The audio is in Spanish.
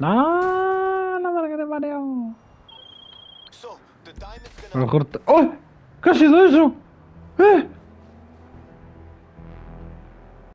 No, no me mareo. A lo mejor... ¡Oh! ¿Qué ha sido eso? ¡Eh!